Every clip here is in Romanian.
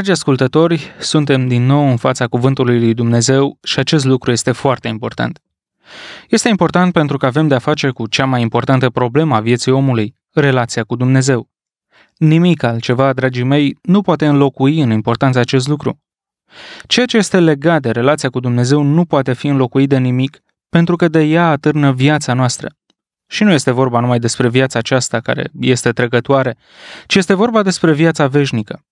Dragi ascultători, suntem din nou în fața Cuvântului lui Dumnezeu și acest lucru este foarte important. Este important pentru că avem de-a face cu cea mai importantă problemă a vieții omului, relația cu Dumnezeu. Nimic altceva, dragii mei, nu poate înlocui în importanța acest lucru. Ceea ce este legat de relația cu Dumnezeu nu poate fi înlocuit de nimic, pentru că de ea atârnă viața noastră. Și nu este vorba numai despre viața aceasta care este trecătoare, ci este vorba despre viața veșnică.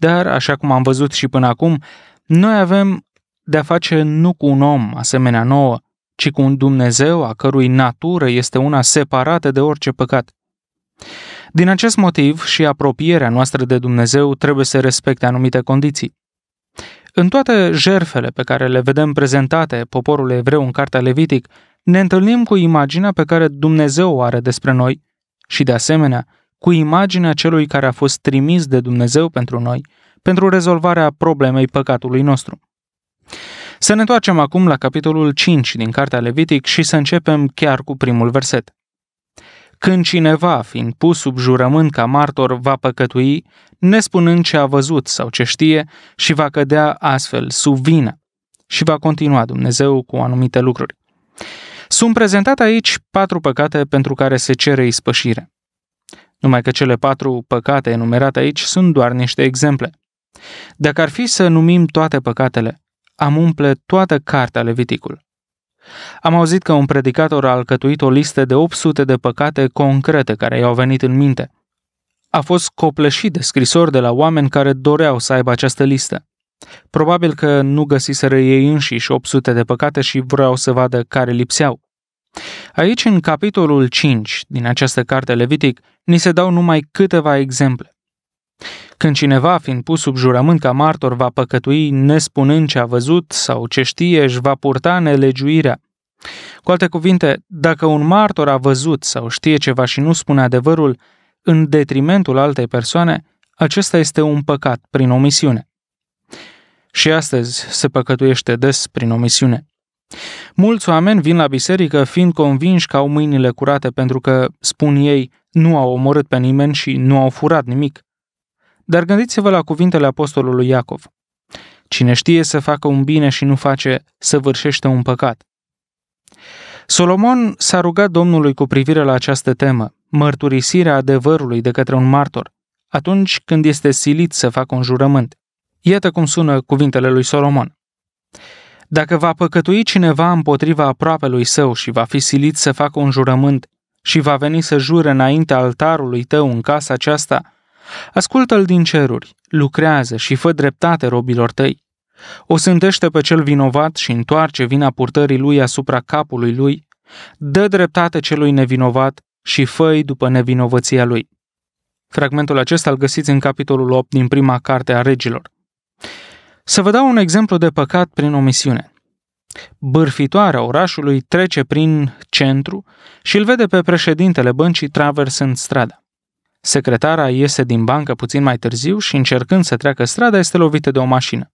Dar, așa cum am văzut și până acum, noi avem de-a face nu cu un om asemenea nouă, ci cu un Dumnezeu a cărui natură este una separată de orice păcat. Din acest motiv și apropierea noastră de Dumnezeu trebuie să respecte anumite condiții. În toate jerfele pe care le vedem prezentate poporul evreu în Cartea Levitic, ne întâlnim cu imaginea pe care Dumnezeu o are despre noi și, de asemenea, cu imaginea celui care a fost trimis de Dumnezeu pentru noi, pentru rezolvarea problemei păcatului nostru. Să ne întoarcem acum la capitolul 5 din Cartea Levitic și să începem chiar cu primul verset. Când cineva, fiind pus sub jurământ ca martor, va păcătui, nespunând ce a văzut sau ce știe, și va cădea astfel sub vină și va continua Dumnezeu cu anumite lucruri. Sunt prezentate aici patru păcate pentru care se cere ispășire numai că cele patru păcate enumerate aici sunt doar niște exemple. Dacă ar fi să numim toate păcatele, am umple toată cartea Leviticul. Am auzit că un predicator a alcătuit o listă de 800 de păcate concrete care i-au venit în minte. A fost copleșit de scrisori de la oameni care doreau să aibă această listă. Probabil că nu găsiseră ei înșiși 800 de păcate și vreau să vadă care lipseau. Aici, în capitolul 5 din această carte Levitic, ni se dau numai câteva exemple. Când cineva, fiind pus sub jurământ ca martor, va păcătui nespunând ce a văzut sau ce știe, își va purta nelegiuirea. Cu alte cuvinte, dacă un martor a văzut sau știe ceva și nu spune adevărul în detrimentul altei persoane, acesta este un păcat prin omisiune. Și astăzi se păcătuiește des prin omisiune. Mulți oameni vin la biserică fiind convinși că au mâinile curate pentru că, spun ei, nu au omorât pe nimeni și nu au furat nimic. Dar gândiți-vă la cuvintele apostolului Iacov. Cine știe să facă un bine și nu face, săvârșește un păcat. Solomon s-a rugat Domnului cu privire la această temă, mărturisirea adevărului de către un martor, atunci când este silit să facă un jurământ. Iată cum sună cuvintele lui Solomon. Dacă va păcătui cineva împotriva aproapelui său și va fi silit să facă un jurământ și va veni să jure înaintea altarului tău în casa aceasta, ascultă-l din ceruri, lucrează și fă dreptate robilor tăi. O sântește pe cel vinovat și întoarce vina purtării lui asupra capului lui, dă dreptate celui nevinovat și făi după nevinovăția lui. Fragmentul acesta îl găsiți în capitolul 8 din prima carte a regilor. Să vă dau un exemplu de păcat prin omisiune. Bârfitoarea orașului trece prin centru și îl vede pe președintele băncii traversând strada. Secretara iese din bancă puțin mai târziu și încercând să treacă strada este lovită de o mașină.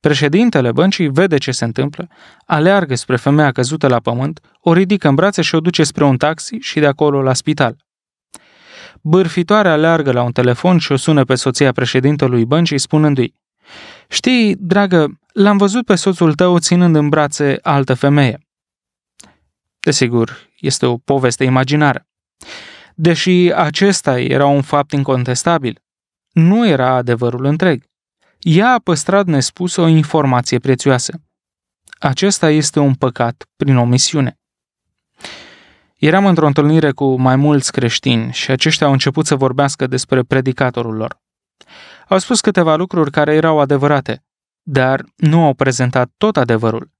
Președintele băncii vede ce se întâmplă, aleargă spre femeia căzută la pământ, o ridică în brațe și o duce spre un taxi și de acolo la spital. Bârfitoarea aleargă la un telefon și o sună pe soția președintelui băncii spunându-i Știi, dragă, l-am văzut pe soțul tău ținând în brațe altă femeie. Desigur, este o poveste imaginară. Deși acesta era un fapt incontestabil, nu era adevărul întreg. Ea a păstrat nespus o informație prețioasă. Acesta este un păcat prin omisiune. Eram într-o întâlnire cu mai mulți creștini și aceștia au început să vorbească despre predicatorul lor. Au spus câteva lucruri care erau adevărate, dar nu au prezentat tot adevărul.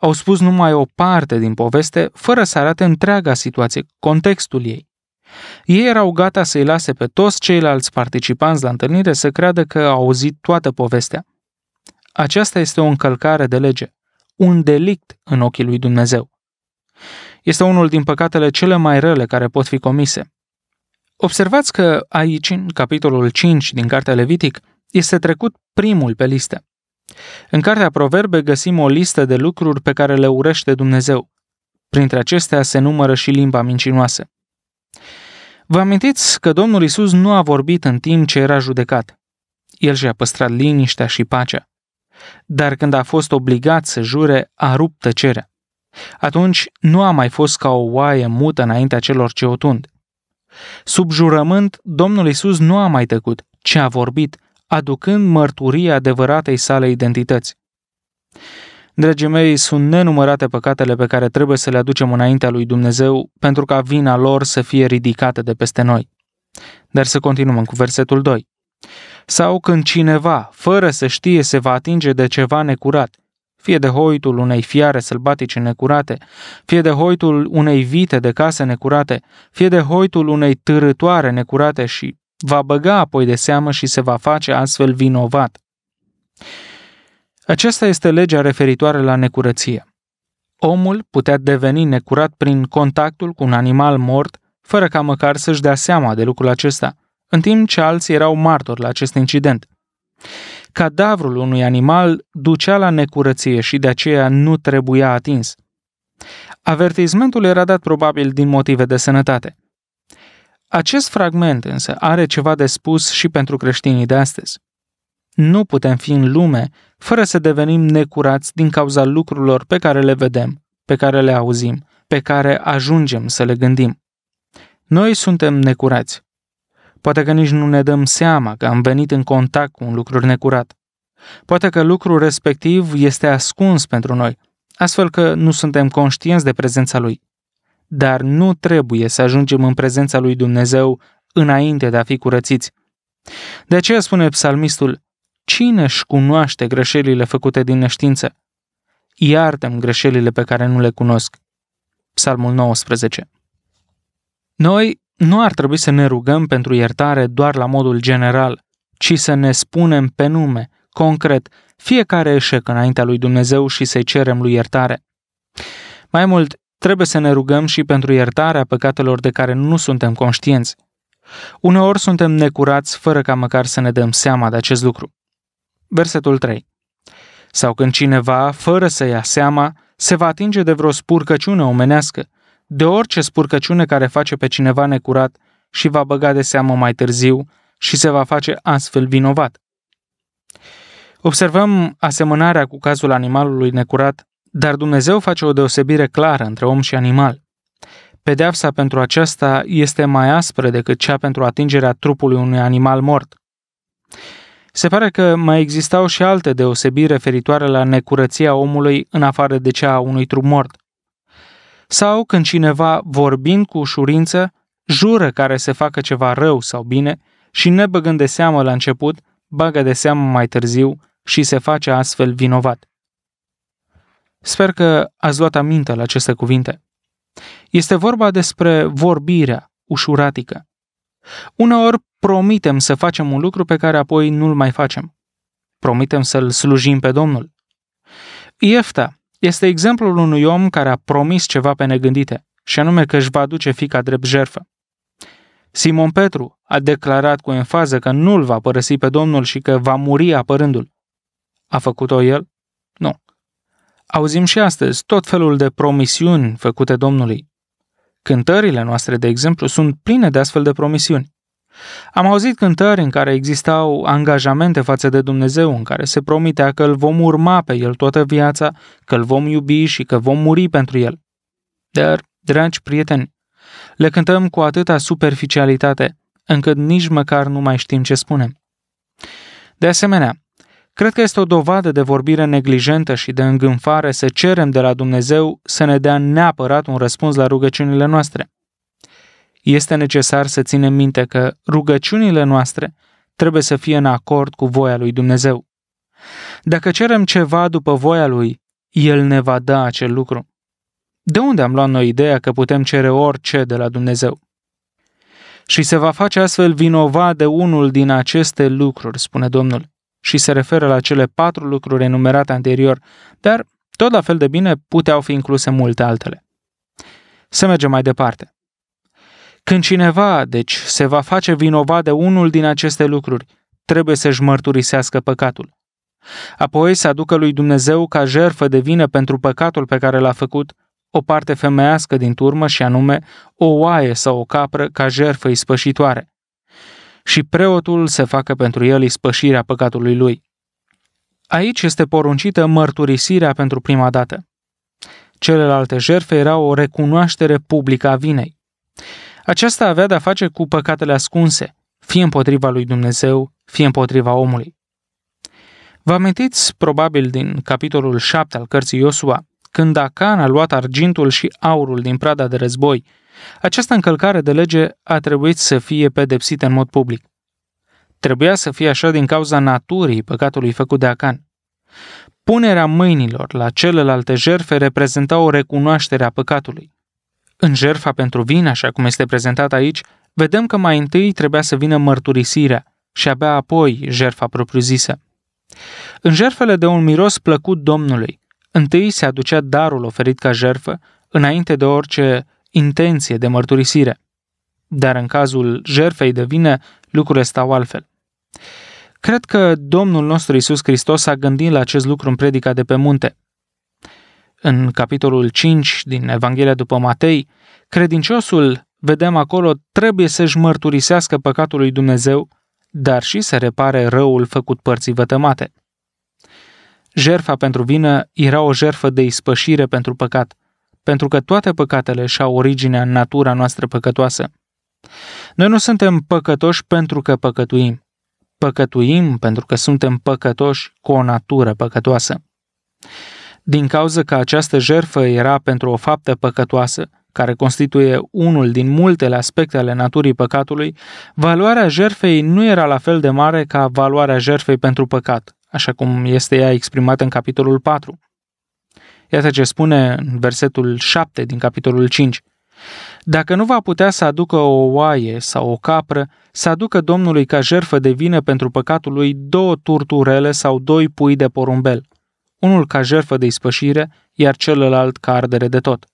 Au spus numai o parte din poveste, fără să arate întreaga situație, contextul ei. Ei erau gata să-i lase pe toți ceilalți participanți la întâlnire să creadă că au auzit toată povestea. Aceasta este o încălcare de lege, un delict în ochii lui Dumnezeu. Este unul din păcatele cele mai rele care pot fi comise. Observați că aici, în capitolul 5 din Cartea Levitic, este trecut primul pe listă. În Cartea Proverbe găsim o listă de lucruri pe care le urește Dumnezeu. Printre acestea se numără și limba mincinoasă. Vă amintiți că Domnul Isus nu a vorbit în timp ce era judecat. El și-a păstrat liniștea și pacea. Dar când a fost obligat să jure, a rupt tăcerea. Atunci nu a mai fost ca o oaie mută înaintea celor ce o tund. Sub jurământ, Domnul Isus nu a mai tăcut, ci a vorbit, aducând mărturia adevăratei sale identități. Dragii mei, sunt nenumărate păcatele pe care trebuie să le aducem înaintea lui Dumnezeu pentru ca vina lor să fie ridicată de peste noi. Dar să continuăm cu versetul 2. Sau când cineva, fără să știe, se va atinge de ceva necurat fie de hoitul unei fiare sălbatice necurate, fie de hoitul unei vite de case necurate, fie de hoitul unei târătoare necurate și va băga apoi de seamă și se va face astfel vinovat. Aceasta este legea referitoare la necurăție. Omul putea deveni necurat prin contactul cu un animal mort, fără ca măcar să-și dea seama de lucrul acesta, în timp ce alții erau martori la acest incident. Cadavrul unui animal ducea la necurăție și de aceea nu trebuia atins. Avertismentul era dat probabil din motive de sănătate. Acest fragment însă are ceva de spus și pentru creștinii de astăzi. Nu putem fi în lume fără să devenim necurați din cauza lucrurilor pe care le vedem, pe care le auzim, pe care ajungem să le gândim. Noi suntem necurați Poate că nici nu ne dăm seama că am venit în contact cu un lucru necurat. Poate că lucrul respectiv este ascuns pentru noi, astfel că nu suntem conștienți de prezența lui. Dar nu trebuie să ajungem în prezența lui Dumnezeu înainte de a fi curățiți. De aceea spune psalmistul, cine își cunoaște greșelile făcute din neștiință? Iartă-mi greșelile pe care nu le cunosc. Psalmul 19 Noi nu ar trebui să ne rugăm pentru iertare doar la modul general, ci să ne spunem pe nume, concret, fiecare eșec înaintea lui Dumnezeu și să-i cerem lui iertare. Mai mult, trebuie să ne rugăm și pentru iertarea păcatelor de care nu suntem conștienți. Uneori suntem necurați fără ca măcar să ne dăm seama de acest lucru. Versetul 3. Sau când cineva, fără să ia seama, se va atinge de vreo spurcăciune omenească de orice spurcăciune care face pe cineva necurat și va băga de seamă mai târziu și se va face astfel vinovat. Observăm asemănarea cu cazul animalului necurat, dar Dumnezeu face o deosebire clară între om și animal. Pedeapsa pentru aceasta este mai aspră decât cea pentru atingerea trupului unui animal mort. Se pare că mai existau și alte deosebiri referitoare la necurăția omului în afară de cea a unui trup mort sau când cineva, vorbind cu ușurință, jură care se facă ceva rău sau bine și nebăgând de seamă la început, bagă de seamă mai târziu și se face astfel vinovat. Sper că ați luat aminte la aceste cuvinte. Este vorba despre vorbirea ușuratică. Uneori promitem să facem un lucru pe care apoi nu-l mai facem. Promitem să-l slujim pe Domnul. Iefta, este exemplul unui om care a promis ceva pe negândite, și anume că își va aduce fica drept jerfă. Simon Petru a declarat cu enfază că nu-l va părăsi pe Domnul și că va muri apărându-l. A făcut-o el? Nu. Auzim și astăzi tot felul de promisiuni făcute Domnului. Cântările noastre, de exemplu, sunt pline de astfel de promisiuni. Am auzit cântări în care existau angajamente față de Dumnezeu, în care se promitea că îl vom urma pe el toată viața, că îl vom iubi și că vom muri pentru el. Dar, dragi prieteni, le cântăm cu atâta superficialitate, încât nici măcar nu mai știm ce spunem. De asemenea, cred că este o dovadă de vorbire neglijentă și de îngânfare să cerem de la Dumnezeu să ne dea neapărat un răspuns la rugăciunile noastre. Este necesar să ținem minte că rugăciunile noastre trebuie să fie în acord cu voia lui Dumnezeu. Dacă cerem ceva după voia lui, el ne va da acel lucru. De unde am luat noi ideea că putem cere orice de la Dumnezeu? Și se va face astfel vinovat de unul din aceste lucruri, spune Domnul, și se referă la cele patru lucruri enumerate anterior, dar tot la fel de bine puteau fi incluse multe altele. Să mergem mai departe. Când cineva, deci, se va face vinovat de unul din aceste lucruri, trebuie să-și mărturisească păcatul. Apoi să aducă lui Dumnezeu ca jerfă de vină pentru păcatul pe care l-a făcut o parte femeiască din turmă și anume o oaie sau o capră ca jerfă ispășitoare. Și preotul să facă pentru el ispășirea păcatului lui. Aici este poruncită mărturisirea pentru prima dată. Celelalte jerfe erau o recunoaștere publică a vinei. Aceasta avea de-a face cu păcatele ascunse, fie împotriva lui Dumnezeu, fie împotriva omului. Vă amintiți probabil din capitolul 7 al cărții Iosua, când Acan a luat argintul și aurul din prada de război. Această încălcare de lege a trebuit să fie pedepsită în mod public. Trebuia să fie așa din cauza naturii păcatului făcut de Acan. Punerea mâinilor la celelalte jerfe reprezenta o recunoaștere a păcatului. În jerfa pentru vin, așa cum este prezentat aici, vedem că mai întâi trebuia să vină mărturisirea și abia apoi jerfa propriu-zisă. În jerfele de un miros plăcut Domnului, întâi se aducea darul oferit ca jerfă, înainte de orice intenție de mărturisire. Dar în cazul jerfei de vină, lucrurile stau altfel. Cred că Domnul nostru Isus Hristos a gândit la acest lucru în predica de pe munte – în capitolul 5 din Evanghelia după Matei, credinciosul, vedem acolo, trebuie să-și mărturisească păcatul lui Dumnezeu, dar și să repare răul făcut părții vătămate. Jerfa pentru vină era o jerfă de ispășire pentru păcat, pentru că toate păcatele și-au originea în natura noastră păcătoasă. Noi nu suntem păcătoși pentru că păcătuim. Păcătuim pentru că suntem păcătoși cu o natură păcătoasă din cauza că această jerfă era pentru o faptă păcătoasă, care constituie unul din multele aspecte ale naturii păcatului, valoarea jerfei nu era la fel de mare ca valoarea jerfei pentru păcat, așa cum este ea exprimată în capitolul 4. Iată ce spune în versetul 7 din capitolul 5. Dacă nu va putea să aducă o oaie sau o capră, să aducă Domnului ca jerfă de vină pentru păcatul lui două turturele sau doi pui de porumbel – unul ca jertfă de ispășire, iar celălalt ca ardere de tot.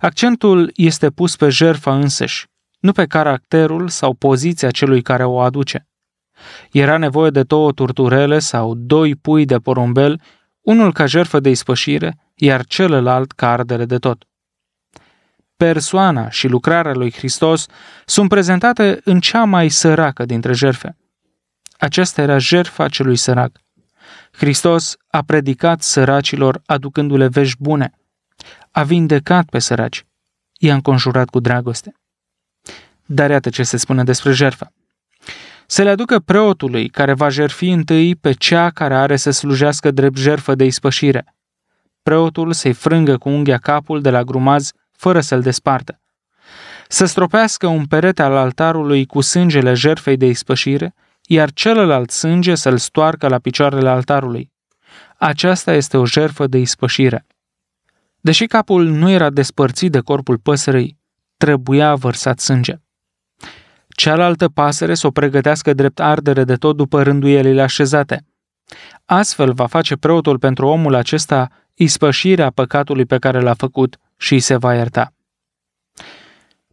Accentul este pus pe jertfa însăși, nu pe caracterul sau poziția celui care o aduce. Era nevoie de două turturele sau doi pui de porumbel, unul ca jertfă de ispășire, iar celălalt ca ardere de tot. Persoana și lucrarea lui Hristos sunt prezentate în cea mai săracă dintre jerfe. Aceasta era jertfa celui sărac. Hristos a predicat săracilor aducându-le vești bune, a vindecat pe săraci, i-a înconjurat cu dragoste. Dar iată ce se spune despre jertfă. Să le aducă preotului care va jerfi întâi pe cea care are să slujească drept jertfă de ispășire. Preotul să-i frângă cu unghia capul de la grumaz fără să-l despartă. Să stropească un perete al altarului cu sângele jertfei de ispășire iar celălalt sânge să-l stoarcă la picioarele altarului. Aceasta este o jerfă de ispășire. Deși capul nu era despărțit de corpul păsării, trebuia vărsat sânge. Cealaltă pasăre să o pregătească drept ardere de tot după rânduielile așezate. Astfel va face preotul pentru omul acesta ispășirea păcatului pe care l-a făcut și îi se va ierta.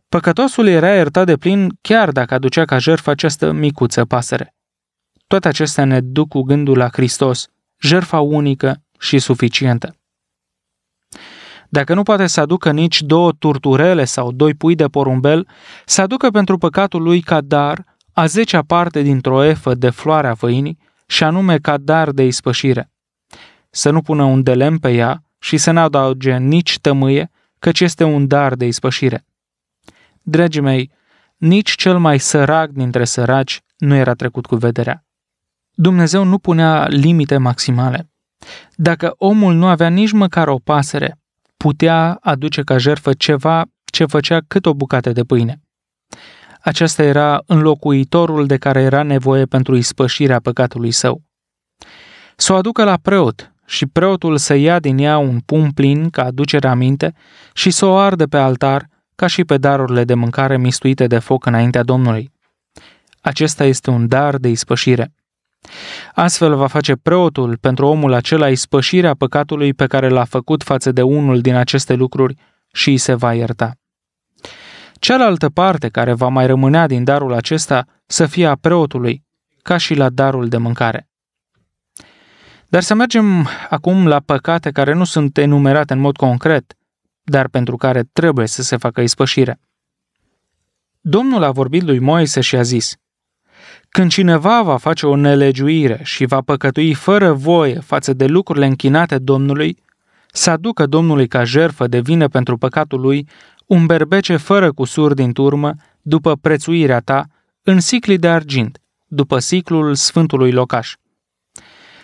Păcătosul era iertat de plin chiar dacă aducea ca jertfă această micuță pasăre. Toate acestea ne duc cu gândul la Hristos, jertfa unică și suficientă. Dacă nu poate să aducă nici două turturele sau doi pui de porumbel, să aducă pentru păcatul lui ca dar a zecea parte dintr-o efă de floarea făinii și anume ca dar de ispășire. Să nu pună un delem pe ea și să n-adauge nici tămâie, căci este un dar de ispășire. Dragii mei, nici cel mai sărac dintre săraci nu era trecut cu vederea. Dumnezeu nu punea limite maximale. Dacă omul nu avea nici măcar o pasăre, putea aduce ca jertfă ceva ce făcea cât o bucată de pâine. Aceasta era înlocuitorul de care era nevoie pentru ispășirea păcatului său. Să o aducă la preot și preotul să ia din ea un pum plin ca aducere aminte și să o arde pe altar – ca și pe darurile de mâncare mistuite de foc înaintea Domnului. Acesta este un dar de ispășire. Astfel va face preotul pentru omul acela ispășirea păcatului pe care l-a făcut față de unul din aceste lucruri și îi se va ierta. Cealaltă parte care va mai rămânea din darul acesta să fie a preotului, ca și la darul de mâncare. Dar să mergem acum la păcate care nu sunt enumerate în mod concret, dar pentru care trebuie să se facă ispășire. Domnul a vorbit lui Moise și a zis, Când cineva va face o nelegiuire și va păcătui fără voie față de lucrurile închinate Domnului, să aducă Domnului ca jerfă de vină pentru păcatul lui un berbece fără cusur din turmă, după prețuirea ta, în sicli de argint, după siclul Sfântului Locaș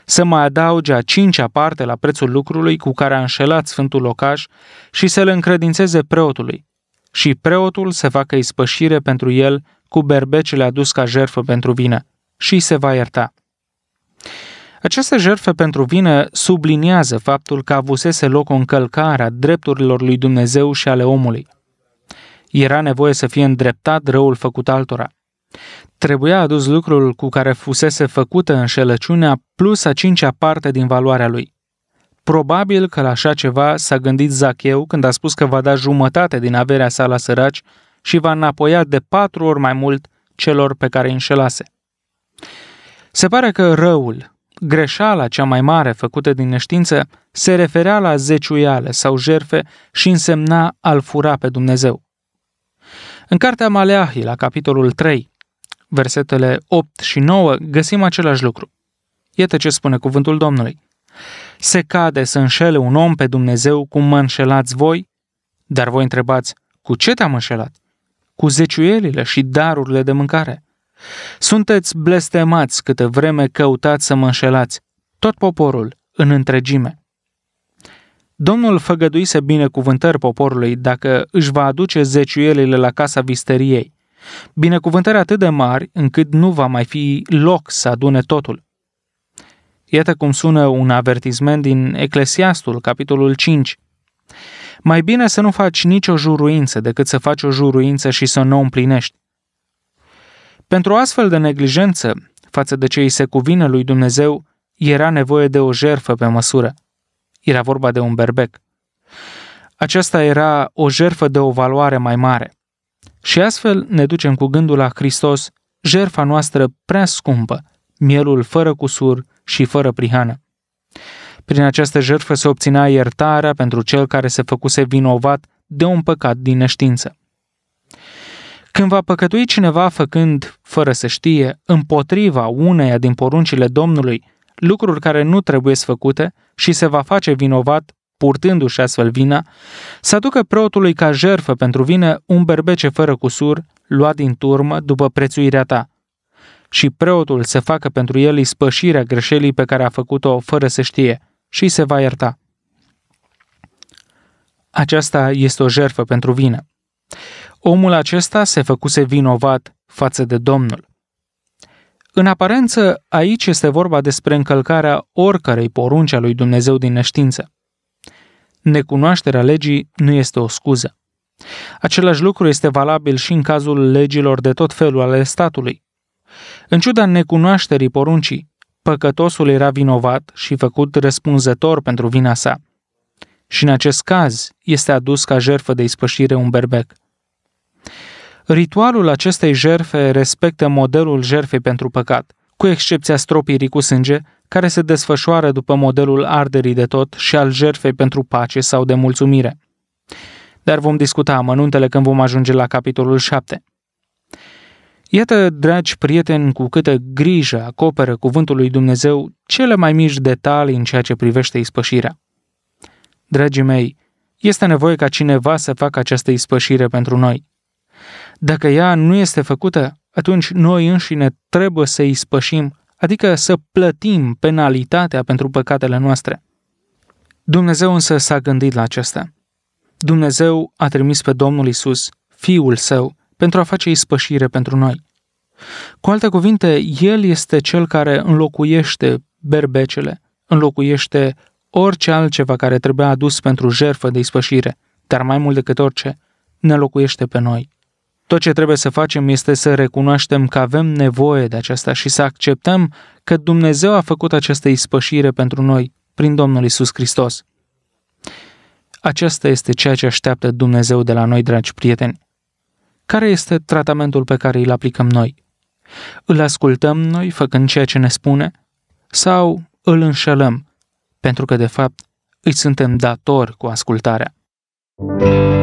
să mai adauge a cincea parte la prețul lucrului cu care a înșelat Sfântul Locaș și să-l încredințeze preotului. Și preotul se facă ispășire pentru el cu berbecele adus ca jerfă pentru vină și se va ierta. Aceste jerfe pentru vină subliniază faptul că avusese loc o încălcare a drepturilor lui Dumnezeu și ale omului. Era nevoie să fie îndreptat răul făcut altora. Trebuia adus lucrul cu care fusese făcută înșelăciunea plus a cincea parte din valoarea lui. Probabil că la așa ceva s-a gândit Zacheu când a spus că va da jumătate din averea sa la săraci și va înapoia de patru ori mai mult celor pe care îi înșelase. Se pare că răul, greșeala cea mai mare făcută din neștiință, se referea la zeciuiale sau jerfe și însemna al fura pe Dumnezeu. În cartea Maleahi, la capitolul 3, versetele 8 și 9, găsim același lucru. Iată ce spune cuvântul Domnului. Se cade să înșele un om pe Dumnezeu cum mă înșelați voi? Dar voi întrebați, cu ce te-am înșelat? Cu zeciuielile și darurile de mâncare. Sunteți blestemați câte vreme căutați să mă înșelați, tot poporul, în întregime. Domnul făgăduise binecuvântări poporului dacă își va aduce zeciuielile la casa visteriei. Binecuvântări atât de mari încât nu va mai fi loc să adune totul. Iată cum sună un avertisment din Eclesiastul, capitolul 5. Mai bine să nu faci nicio juruință decât să faci o juruință și să nu o împlinești. Pentru o astfel de neglijență față de cei se cuvine lui Dumnezeu, era nevoie de o jerfă pe măsură. Era vorba de un berbec. Aceasta era o jerfă de o valoare mai mare. Și astfel ne ducem cu gândul la Hristos, jerfa noastră prea scumpă, mielul fără cusur și fără prihană. Prin această jertfă se obținea iertarea pentru cel care se făcuse vinovat de un păcat din neștiință. Când va păcătui cineva făcând, fără să știe, împotriva uneia din poruncile Domnului, lucruri care nu trebuie făcute și se va face vinovat purtându-și astfel vina, să aducă preotului ca jerfă pentru vină un berbece fără cusur, luat din turmă după prețuirea ta, și preotul să facă pentru el ispășirea greșelii pe care a făcut-o fără să știe și se va ierta. Aceasta este o jerfă pentru vină. Omul acesta se făcuse vinovat față de Domnul. În aparență, aici este vorba despre încălcarea oricărei porunce a lui Dumnezeu din neștiință. Necunoașterea legii nu este o scuză. Același lucru este valabil și în cazul legilor de tot felul ale statului. În ciuda necunoașterii poruncii, păcătosul era vinovat și făcut răspunzător pentru vina sa. Și în acest caz este adus ca jerfă de ispășire un berbec. Ritualul acestei jerfe respectă modelul jerfei pentru păcat – cu excepția stropirii cu sânge, care se desfășoară după modelul arderii de tot și al jertfei pentru pace sau de mulțumire. Dar vom discuta amănuntele când vom ajunge la capitolul 7. Iată, dragi prieteni, cu câtă grijă acoperă cuvântul lui Dumnezeu cele mai mici detalii în ceea ce privește ispășirea. Dragii mei, este nevoie ca cineva să facă această ispășire pentru noi. Dacă ea nu este făcută, atunci noi înșine trebuie să îi spășim, adică să plătim penalitatea pentru păcatele noastre. Dumnezeu însă s-a gândit la acesta. Dumnezeu a trimis pe Domnul Isus, Fiul Său, pentru a face ispășire pentru noi. Cu alte cuvinte, El este Cel care înlocuiește berbecele, înlocuiește orice altceva care trebuia adus pentru jerfă de ispășire, dar mai mult decât orice, ne locuiește pe noi tot ce trebuie să facem este să recunoaștem că avem nevoie de aceasta și să acceptăm că Dumnezeu a făcut această ispășire pentru noi prin Domnul Isus Hristos. Aceasta este ceea ce așteaptă Dumnezeu de la noi, dragi prieteni. Care este tratamentul pe care îl aplicăm noi? Îl ascultăm noi făcând ceea ce ne spune? Sau îl înșelăm, pentru că de fapt îi suntem datori cu ascultarea? Thank